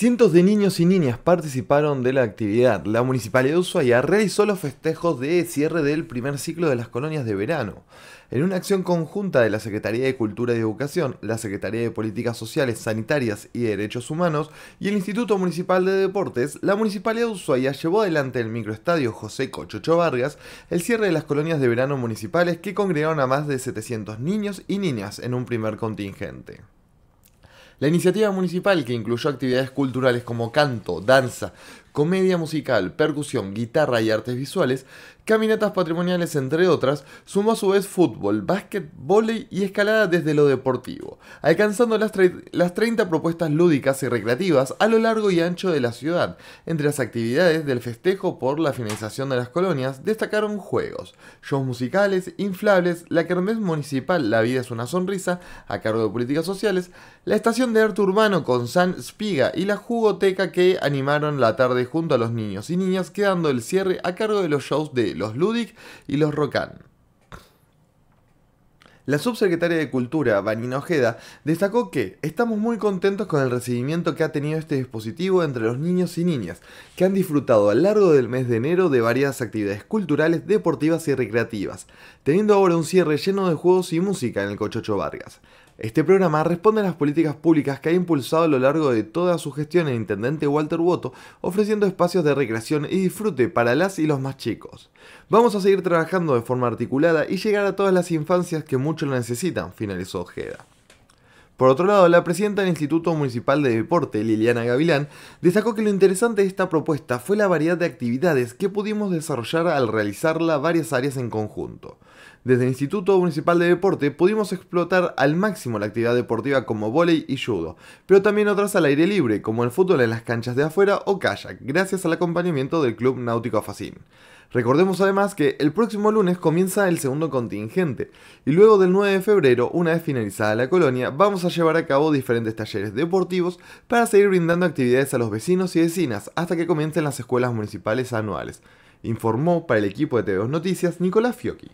Cientos de niños y niñas participaron de la actividad. La Municipalidad de Ushuaia realizó los festejos de cierre del primer ciclo de las colonias de verano. En una acción conjunta de la Secretaría de Cultura y Educación, la Secretaría de Políticas Sociales, Sanitarias y Derechos Humanos y el Instituto Municipal de Deportes, la Municipalidad de Ushuaia llevó adelante el microestadio José Cochocho Vargas el cierre de las colonias de verano municipales que congregaron a más de 700 niños y niñas en un primer contingente. La iniciativa municipal, que incluyó actividades culturales como canto, danza, comedia musical, percusión, guitarra y artes visuales, caminatas patrimoniales entre otras, sumó a su vez fútbol, básquet, vóley y escalada desde lo deportivo, alcanzando las, 30 propuestas lúdicas y recreativas a lo largo y ancho de la ciudad. Entre las actividades del festejo por la finalización de las colonias destacaron juegos, shows musicales, inflables, la kermés municipal La vida es una sonrisa a cargo de políticas sociales, la estación de arte urbano con San Spiga y la jugoteca que animaron la tarde junto a los niños y niñas, quedando el cierre a cargo de los shows de los Ludic y los Rocan. La subsecretaria de Cultura, Vanina Ojeda, destacó que estamos muy contentos con el recibimiento que ha tenido este dispositivo entre los niños y niñas, que han disfrutado a lo largo del mes de enero de varias actividades culturales, deportivas y recreativas, teniendo ahora un cierre lleno de juegos y música en el Cochocho Vargas. Este programa responde a las políticas públicas que ha impulsado a lo largo de toda su gestión el intendente Walter Woto, ofreciendo espacios de recreación y disfrute para las y los más chicos. Vamos a seguir trabajando de forma articulada y llegar a todas las infancias que mucho lo necesitan, finalizó Ojeda. Por otro lado, la presidenta del Instituto Municipal de Deporte, Liliana Gavilán, destacó que lo interesante de esta propuesta fue la variedad de actividades que pudimos desarrollar al realizarla varias áreas en conjunto. Desde el Instituto Municipal de Deporte pudimos explotar al máximo la actividad deportiva como vóley y judo, pero también otras al aire libre, como el fútbol en las canchas de afuera o kayak, gracias al acompañamiento del Club Náutico Facín. Recordemos además que el próximo lunes comienza el segundo contingente, y luego del 9 de febrero, una vez finalizada la colonia, vamos a llevar a cabo diferentes talleres deportivos para seguir brindando actividades a los vecinos y vecinas hasta que comiencen las escuelas municipales anuales, informó para el equipo de tv Noticias Nicolás Fiocchi.